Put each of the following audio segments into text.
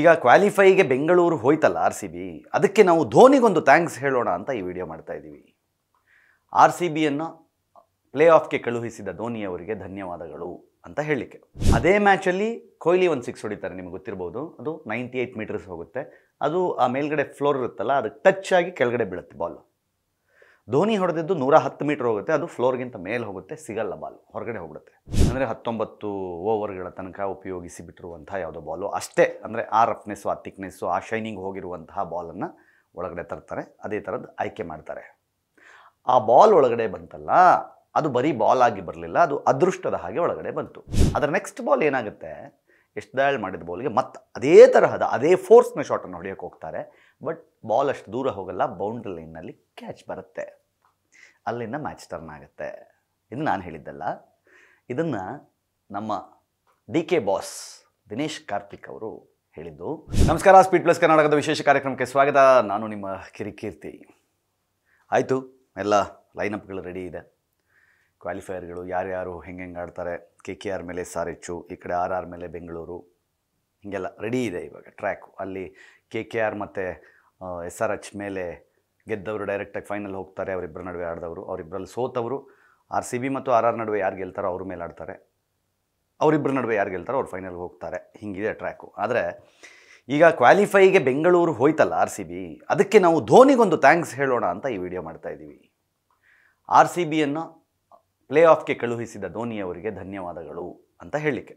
ಈಗ ಕ್ವಾಲಿಫೈಗೆ ಬೆಂಗಳೂರು ಹೋಯ್ತಲ್ಲ R C B ಅದಕ್ಕೆ ನಾವು ಧೋನಿಗೊಂದು ಥ್ಯಾಂಕ್ಸ್ ಹೇಳೋಣ ಅಂತ ಈ ವಿಡಿಯೋ ಮಾಡ್ತಾ ಇದ್ದೀವಿ ಆರ್ ಸಿ ಬಿಯನ್ನು ಪ್ಲೇ ಆಫ್ಗೆ ಕಳುಹಿಸಿದ ಧೋನಿಯವರಿಗೆ ಧನ್ಯವಾದಗಳು ಅಂತ ಹೇಳಲಿಕ್ಕೆ ಅದೇ ಮ್ಯಾಚಲ್ಲಿ ಕೊಹ್ಲಿ ಒಂದು ಸಿಕ್ಸ್ ಹೊಡಿತಾರೆ ನಿಮ್ಗೆ ಗೊತ್ತಿರ್ಬೋದು ಅದು ನೈಂಟಿ ಏಯ್ಟ್ ಮೀಟರ್ಸ್ ಹೋಗುತ್ತೆ ಅದು ಆ ಮೇಲ್ಗಡೆ ಫ್ಲೋರ್ ಇರುತ್ತಲ್ಲ ಅದಕ್ಕೆ ಟಚ್ ಆಗಿ ಕೆಳಗಡೆ ಬೀಳುತ್ತೆ ಬಾಲ್ ಧೋನಿ ಹೊಡೆದಿದ್ದು ನೂರ ಹತ್ತು ಮೀಟರ್ ಹೋಗುತ್ತೆ ಅದು ಫ್ಲೋರ್ಗಿಂತ ಮೇಲೆ ಹೋಗುತ್ತೆ ಸಿಗಲ್ಲ ಬಾಲ್ ಹೊರಗಡೆ ಹೋಗ್ಬಿಡುತ್ತೆ ಅಂದರೆ ಹತ್ತೊಂಬತ್ತು ಓವರ್ಗಳ ತನಕ ಉಪಯೋಗಿಸಿ ಬಿಟ್ಟಿರುವಂತಹ ಯಾವುದೋ ಬಾಲು ಅಷ್ಟೇ ಅಂದರೆ ಆ ರಫ್ನೆಸ್ಸು ಆ ತಿಕ್ನೆಸ್ಸು ಆ ಶೈನಿಂಗ್ ಹೋಗಿರುವಂತಹ ಬಾಲನ್ನು ಒಳಗಡೆ ತರ್ತಾರೆ ಅದೇ ಥರದ್ದು ಆಯ್ಕೆ ಮಾಡ್ತಾರೆ ಆ ಬಾಲ್ ಒಳಗಡೆ ಬಂತಲ್ಲ ಅದು ಬರೀ ಬಾಲ್ ಆಗಿ ಬರಲಿಲ್ಲ ಅದು ಅದೃಷ್ಟದ ಹಾಗೆ ಒಳಗಡೆ ಬಂತು ಅದರ ನೆಕ್ಸ್ಟ್ ಬಾಲ್ ಏನಾಗುತ್ತೆ ಎಷ್ಟು ದಾಳಿ ಮಾಡಿದ ಬಾಲ್ಗೆ ಮತ್ತೆ ಅದೇ ತರಹದ ಅದೇ ಫೋರ್ಸ್ನ ಶಾಟನ್ನು ಹೊಡೆಯೋಕೆ ಹೋಗ್ತಾರೆ ಬಟ್ ಬಾಲ್ ಅಷ್ಟು ದೂರ ಹೋಗಲ್ಲ ಬೌಂಡ್ರಿ ಲೈನ್ನಲ್ಲಿ ಕ್ಯಾಚ್ ಬರುತ್ತೆ ಅಲ್ಲಿಂದ ಮ್ಯಾಚ್ ಟರ್ನ್ ಆಗುತ್ತೆ ಇದು ನಾನು ಹೇಳಿದ್ದಲ್ಲ ಇದನ್ನು ನಮ್ಮ D K boss Dinesh Karthik ಅವರು ಹೇಳಿದ್ದು ನಮಸ್ಕಾರ ಸ್ಪೀಡ್ ಪ್ಲಸ್ ಕರ್ನಾಟಕದ ವಿಶೇಷ ಕಾರ್ಯಕ್ರಮಕ್ಕೆ ಸ್ವಾಗತ ನಾನು ನಿಮ್ಮ ಕಿರಿಕೀರ್ತಿ ಆಯಿತು ಎಲ್ಲ ಅಪ್ಗಳು ರೆಡಿ ಇದೆ ಕ್ವಾಲಿಫೈಯರ್ಗಳು ಯಾರ್ಯಾರು ಹೆಂಗೆ ಹೆಂಗೆ ಆಡ್ತಾರೆ ಕೆ ಕೆ ಆರ್ ಮೇಲೆ ಸಾರ್ ಹೆಚ್ಚು ಈ ಕಡೆ ಆರ್ ಆರ್ ಮೇಲೆ ಬೆಂಗಳೂರು ಹೀಗೆಲ್ಲ ರೆಡಿ ಇದೆ ಇವಾಗ ಟ್ರ್ಯಾಕು ಅಲ್ಲಿ ಕೆ ಕೆ ಆರ್ ಮತ್ತು ಎಸ್ ಆರ್ ಎಚ್ ಮೇಲೆ ಗೆದ್ದವರು ಡೈರೆಕ್ಟಾಗಿ ಫೈನಲ್ ಹೋಗ್ತಾರೆ ಅವರಿಬ್ಬರ ನಡುವೆ ಆಡಿದವರು ಅವರಿಬ್ಬರಲ್ಲಿ ಸೋತವರು ಆರ್ ಸಿ ಬಿ ಮತ್ತು ಆರ್ ಆರ್ ನಡುವೆ ಯಾರು ಗೆಲ್ತಾರೋ ಅವ್ರ ಮೇಲೆ ಆಡ್ತಾರೆ ಅವರಿಬ್ಬರ ನಡುವೆ ಯಾರು ಗೆಲ್ತಾರೋ ಅವ್ರು ಫೈನಲ್ಗೆ ಹೋಗ್ತಾರೆ ಹೀಗಿದೆ ಟ್ರ್ಯಾಕು ಆದರೆ ಈಗ ಕ್ವಾಲಿಫೈಗೆ ಬೆಂಗಳೂರು ಹೋಯ್ತಲ್ಲ ಆರ್ ಸಿ ಬಿ ಅದಕ್ಕೆ ನಾವು ಧೋನಿಗೊಂದು ಥ್ಯಾಂಕ್ಸ್ ಹೇಳೋಣ ಅಂತ ಈ ವಿಡಿಯೋ ಮಾಡ್ತಾ ಇದ್ದೀವಿ ಆರ್ ಸಿ ಬಿಯನ್ನು ಪ್ಲೇ ಆಫ್ಗೆ ಕಳುಹಿಸಿದ ಧೋನಿಯವರಿಗೆ ಧನ್ಯವಾದಗಳು ಅಂತ ಹೇಳಲಿಕ್ಕೆ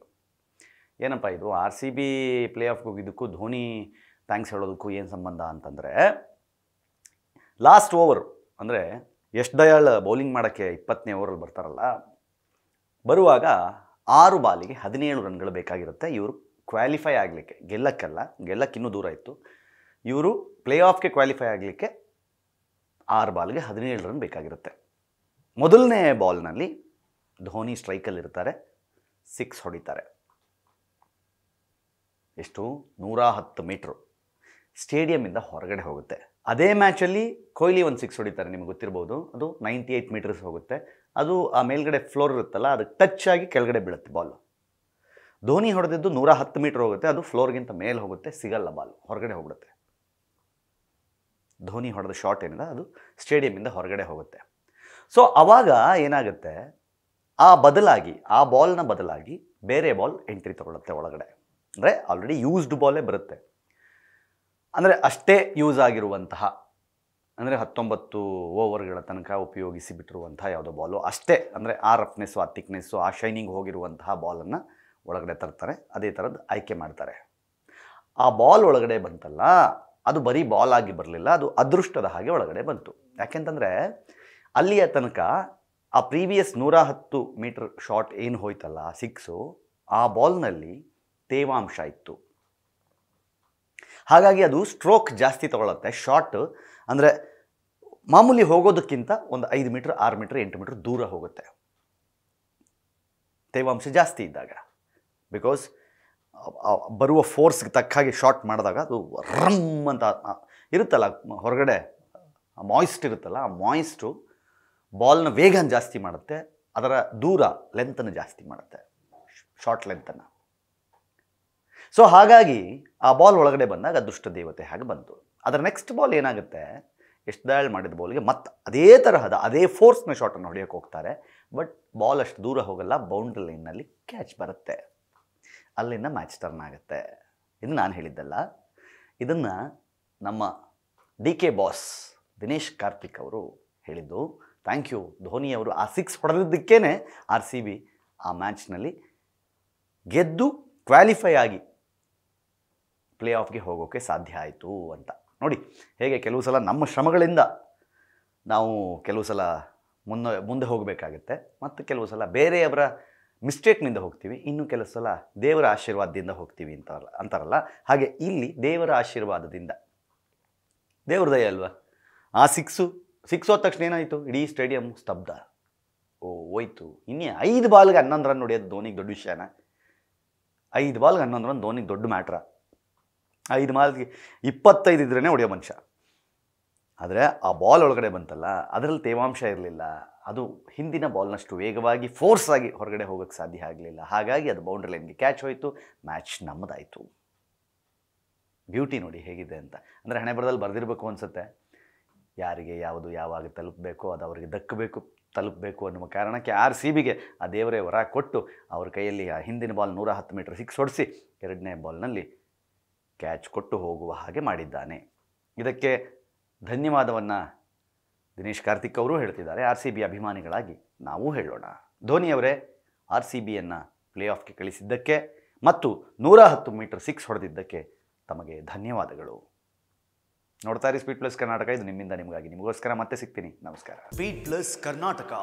ಏನಪ್ಪ ಇದು ಆರ್ ಸಿ ಬಿ ಪ್ಲೇ ಆಫ್ಗೆ ಹೋಗಿದ್ದಕ್ಕೂ ಧೋನಿ ಥ್ಯಾಂಕ್ಸ್ ಹೇಳೋದಕ್ಕೂ ಏನು ಸಂಬಂಧ ಅಂತಂದರೆ ಲಾಸ್ಟ್ ಓವರು ಅಂದರೆ ಎಷ್ಟು ದಯಾಳ್ ಬೌಲಿಂಗ್ ಮಾಡೋಕ್ಕೆ ಇಪ್ಪತ್ತನೇ ಓವರಲ್ಲಿ ಬರ್ತಾರಲ್ಲ ಬರುವಾಗ ಆರು ಬಾಲಿಗೆ ಹದಿನೇಳು ರನ್ಗಳು ಬೇಕಾಗಿರುತ್ತೆ ಇವರು ಕ್ವಾಲಿಫೈ ಆಗಲಿಕ್ಕೆ ಗೆಲ್ಲಕ್ಕಲ್ಲ ಗೆಲ್ಲಕ್ಕೆ ಇನ್ನೂ ದೂರ ಇತ್ತು ಇವರು ಪ್ಲೇ ಆಫ್ಗೆ ಕ್ವಾಲಿಫೈ ಆಗಲಿಕ್ಕೆ ಆರು ಬಾಲ್ಗೆ ಹದಿನೇಳು ರನ್ ಬೇಕಾಗಿರುತ್ತೆ ಮೊದಲನೇ ಬಾಲ್ನಲ್ಲಿ ಧೋನಿ ಸ್ಟ್ರೈಕಲ್ಲಿರ್ತಾರೆ ಸಿಕ್ಸ್ ಹೊಡಿತಾರೆ ಎಷ್ಟು ನೂರ ಹತ್ತು ಮೀಟ್ರು ಸ್ಟೇಡಿಯಮಿಂದ ಹೊರಗಡೆ ಹೋಗುತ್ತೆ ಅದೇ ಮ್ಯಾಚಲ್ಲಿ ಕೊಹ್ಲಿ ಒಂದು ಸಿಕ್ಸ್ ಹೊಡಿತಾರೆ ನಿಮ್ಗೆ ಗೊತ್ತಿರ್ಬೋದು ಅದು ನೈಂಟಿ ಏಯ್ಟ್ ಮೀಟರ್ಸ್ ಹೋಗುತ್ತೆ ಅದು ಆ ಮೇಲ್ಗಡೆ ಫ್ಲೋರ್ ಇರುತ್ತಲ್ಲ ಅದಕ್ಕೆ ಟಚ್ ಆಗಿ ಕೆಳಗಡೆ ಬೀಳುತ್ತೆ ಬಾಲು ಧೋನಿ ಹೊಡೆದಿದ್ದು ನೂರ ಹತ್ತು ಮೀಟರ್ ಹೋಗುತ್ತೆ ಅದು ಫ್ಲೋರ್ಗಿಂತ ಮೇಲೆ ಹೋಗುತ್ತೆ ಸಿಗಲ್ಲ ಬಾಲು ಹೊರಗಡೆ ಹೋಗ್ಬಿಡುತ್ತೆ ಧೋನಿ ಹೊಡೆದ ಶಾಟ್ ಏನಿದೆ ಅದು ಸ್ಟೇಡಿಯಮಿಂದ ಹೊರಗಡೆ ಹೋಗುತ್ತೆ ಸೊ ಅವಾಗ ಏನಾಗುತ್ತೆ ಆ ಬದಲಾಗಿ ಆ ಬಾಲ್ನ ಬದಲಾಗಿ ಬೇರೆ ಬಾಲ್ ಎಂಟ್ರಿ ತಗೊಳ್ಳುತ್ತೆ ಒಳಗಡೆ ಅಂದರೆ ಆಲ್ರೆಡಿ ಯೂಸ್ಡ್ ಬಾಲೇ ಬರುತ್ತೆ ಅಂದರೆ ಅಷ್ಟೇ ಯೂಸ್ ಆಗಿರುವಂತಹ ಅಂದರೆ ಹತ್ತೊಂಬತ್ತು ಓವರ್ಗಳ ತನಕ ಉಪಯೋಗಿಸಿ ಬಿಟ್ಟಿರುವಂತಹ ಯಾವುದೋ ಬಾಲು ಅಷ್ಟೇ ಅಂದರೆ ಆ ರಫ್ನೆಸ್ಸು ಆ ತಿಕ್ನೆಸ್ಸು ಆ ಶೈನಿಂಗ್ ಹೋಗಿರುವಂತಹ ಬಾಲನ್ನು ಒಳಗಡೆ ತರ್ತಾರೆ ಅದೇ ಥರದ್ದು ಆಯ್ಕೆ ಮಾಡ್ತಾರೆ ಆ ಬಾಲ್ ಒಳಗಡೆ ಬಂತಲ್ಲ ಅದು ಬರೀ ಬಾಲ್ ಆಗಿ ಬರಲಿಲ್ಲ ಅದು ಅದೃಷ್ಟದ ಹಾಗೆ ಒಳಗಡೆ ಬಂತು ಯಾಕೆಂತಂದರೆ ಅಲ್ಲಿಯ ತನಕ ಆ ಪ್ರೀವಿಯಸ್ ನೂರ ಹತ್ತು ಮೀಟರ್ ಶಾಟ್ ಏನು ಹೋಯ್ತಲ್ಲ ಆ ಸಿಕ್ಸು ಆ ಬಾಲ್ನಲ್ಲಿ ತೇವಾಂಶ ಇತ್ತು ಹಾಗಾಗಿ ಅದು ಸ್ಟ್ರೋಕ್ ಜಾಸ್ತಿ ತಗೊಳ್ಳುತ್ತೆ ಶಾರ್ಟ್ ಅಂದರೆ ಮಾಮೂಲಿ ಹೋಗೋದಕ್ಕಿಂತ ಒಂದು ಐದು ಮೀಟ್ರ್ ಆರು ಮೀಟ್ರ್ ಎಂಟು ಮೀಟ್ರ್ ದೂರ ಹೋಗುತ್ತೆ ತೇವಾಂಶ ಜಾಸ್ತಿ ಇದ್ದಾಗ ಬಿಕಾಸ್ ಬರುವ ಫೋರ್ಸ್ಗೆ ತಕ್ಕ ಹಾಗೆ ಶಾರ್ಟ್ ಮಾಡಿದಾಗ ಅದು ರಮ್ ಅಂತ ಇರುತ್ತಲ್ಲ ಹೊರಗಡೆ ಮಾಯಿಸ್ಟ್ ಇರುತ್ತಲ್ಲ ಆ ಮಾಯಿಸ್ಟು ಬಾಲ್ನ ವೇಗನ ಜಾಸ್ತಿ ಮಾಡುತ್ತೆ ಅದರ ದೂರ ಲೆಂತನ್ನು ಜಾಸ್ತಿ ಮಾಡುತ್ತೆ ಶಾರ್ಟ್ ಲೆಂತನ್ನು ಸೊ ಹಾಗಾಗಿ ಆ ಬಾಲ್ ಒಳಗಡೆ ಬಂದಾಗ ದುಷ್ಟ ದೇವತೆ ಹಾಗೆ ಬಂತು ಅದರ ನೆಕ್ಸ್ಟ್ ಬಾಲ್ ಏನಾಗುತ್ತೆ ಎಷ್ಟು ದಾಳಿ ಮಾಡಿದ ಬಾಲ್ಗೆ ಮತ್ತೆ ಅದೇ ತರಹದ ಅದೇ ಫೋರ್ಸ್ನ ಶಾಟನ್ನು ಹೊಡೆಯೋಕೆ ಹೋಗ್ತಾರೆ ಬಟ್ ಬಾಲ್ ಅಷ್ಟು ದೂರ ಹೋಗಲ್ಲ ಬೌಂಡ್ರಿ ಲೈನ್ನಲ್ಲಿ ಕ್ಯಾಚ್ ಬರುತ್ತೆ ಅಲ್ಲಿಂದ ಮ್ಯಾಚ್ ಟರ್ನ್ ಆಗುತ್ತೆ ಇದು ನಾನು ಹೇಳಿದ್ದಲ್ಲ ಇದನ್ನು ನಮ್ಮ D K boss Dinesh Karthik ಅವರು ಹೇಳಿದ್ದು ಥ್ಯಾಂಕ್ ಯು ಧೋನಿಯವರು ಆ ಸಿಕ್ಸ್ ಹೊಡೆದಿದ್ದಕ್ಕೇ ಆರ್ ಸಿ ಬಿ ಆ ಮ್ಯಾಚ್ನಲ್ಲಿ ಗೆದ್ದು ಕ್ವಾಲಿಫೈ ಆಗಿ ಪ್ಲೇ ಆಫ್ಗೆ ಹೋಗೋಕ್ಕೆ ಸಾಧ್ಯ ಆಯಿತು ಅಂತ ನೋಡಿ ಹೇಗೆ ಕೆಲವು ಸಲ ನಮ್ಮ ಶ್ರಮಗಳಿಂದ ನಾವು ಕೆಲವು ಸಲ ಮುನ್ನ ಮುಂದೆ ಹೋಗಬೇಕಾಗತ್ತೆ ಮತ್ತು ಕೆಲವು ಸಲ ಬೇರೆಯವರ ಮಿಸ್ಟೇಕ್ನಿಂದ ಹೋಗ್ತೀವಿ ಇನ್ನು ಕೆಲವು ಸಲ ದೇವರ ಆಶೀರ್ವಾದದಿಂದ ಹೋಗ್ತೀವಿ ಅಂತಾರಲ್ಲ ಅಂತಾರಲ್ಲ ಹಾಗೆ ಇಲ್ಲಿ ದೇವರ ಆಶೀರ್ವಾದದಿಂದ ದೇವ್ರ ದಯ ಅಲ್ವಾ ಆ ಸಿಕ್ಸು ಸಿಕ್ಸ್ ಹೋದ ತಕ್ಷಣ ಏನಾಯಿತು ಇಡೀ ಸ್ಟೇಡಿಯಂ ಸ್ತಬ್ಧ ಓ ಹೋಯ್ತು ಇನ್ನೇ ಐದು ಬಾಲ್ಗೆ ಹನ್ನೊಂದು ರನ್ ನೋಡಿಯೋದು ಧೋನಿಗೆ ದೊಡ್ಡ ವಿಷಯನ ಐದು ಬಾಲ್ಗೆ ಹನ್ನೊಂದು ರನ್ ಧೋನಿಗೆ ದೊಡ್ಡ ಮ್ಯಾಟ್ರ ಐದು ಮಾಲ್ಗೆ ಇಪ್ಪತ್ತೈದು ಇದ್ರೇ ಹೊಡೆಯೋ ಮನುಷ್ಯ ಆದರೆ ಆ ಬಾಲ್ ಒಳಗಡೆ ಬಂತಲ್ಲ ಅದರಲ್ಲಿ ತೇವಾಂಶ ಇರಲಿಲ್ಲ ಅದು ಹಿಂದಿನ ಬಾಲ್ನಷ್ಟು ವೇಗವಾಗಿ ಫೋರ್ಸ್ ಆಗಿ ಹೊರಗಡೆ ಹೋಗೋಕ್ಕೆ ಸಾಧ್ಯ ಆಗಲಿಲ್ಲ ಹಾಗಾಗಿ ಅದು ಬೌಂಡ್ರಿ ಲೈನ್ಗೆ ಕ್ಯಾಚ್ ಹೋಯಿತು ಮ್ಯಾಚ್ ನಮ್ಮದಾಯಿತು ಬ್ಯೂಟಿ ನೋಡಿ ಹೇಗಿದೆ ಅಂತ ಅಂದರೆ ಹಣೆ ಬರದಲ್ಲಿ ಬರೆದಿರಬೇಕು ಅನಿಸುತ್ತೆ ಯಾರಿಗೆ ಯಾವುದು ಯಾವಾಗ ತಲುಪಬೇಕು ಅದು ಅವರಿಗೆ ದಕ್ಕಬೇಕು ತಲುಪಬೇಕು ಅನ್ನುವ ಕಾರಣಕ್ಕೆ ಆರ್ ಸಿ ಬಿಗೆ ಆ ದೇವರೇ ವರ ಕೊಟ್ಟು ಅವ್ರ ಕೈಯಲ್ಲಿ ಆ ಹಿಂದಿನ ಬಾಲ್ ನೂರ ಹತ್ತು ಮೀಟರ್ ಸಿಕ್ಸ್ ಹೊಡಿಸಿ ಎರಡನೇ ಬಾಲ್ನಲ್ಲಿ ಕ್ಯಾಚ್ ಕೊಟ್ಟು ಹೋಗುವ ಹಾಗೆ ಮಾಡಿದ್ದಾನೆ ಇದಕ್ಕೆ ಧನ್ಯವಾದವನ್ನು ದಿನೇಶ್ ಕಾರ್ತಿಕ್ ಅವರು ಹೇಳ್ತಿದ್ದಾರೆ ಆರ್ ಸಿ ಬಿ ಅಭಿಮಾನಿಗಳಾಗಿ ನಾವು ಹೇಳೋಣ ಧೋನಿಯವರೇ ಆರ್ ಸಿ ಬಿಯನ್ನು ಪ್ಲೇ ಆಫ್ಗೆ ಕಳಿಸಿದ್ದಕ್ಕೆ ಮತ್ತು ನೂರ ಹತ್ತು ಮೀಟರ್ ಸಿಕ್ಸ್ ಹೊಡೆದಿದ್ದಕ್ಕೆ ತಮಗೆ ಧನ್ಯವಾದಗಳು ನೋಡ್ತಾ ಇರಿ ಸ್ಪೀಡ್ ಪ್ಲಸ್ ಕರ್ನಾಟಕ ಇದು ನಿಮ್ಮಿಂದ ನಿಮಗಾಗಿ ನಿಮಗೋಸ್ಕರ ಮತ್ತೆ ಸಿಗ್ತೀನಿ ನಮಸ್ಕಾರ ಸ್ಪೀಡ್ ಪ್ಲಸ್ ಕರ್ನಾಟಕ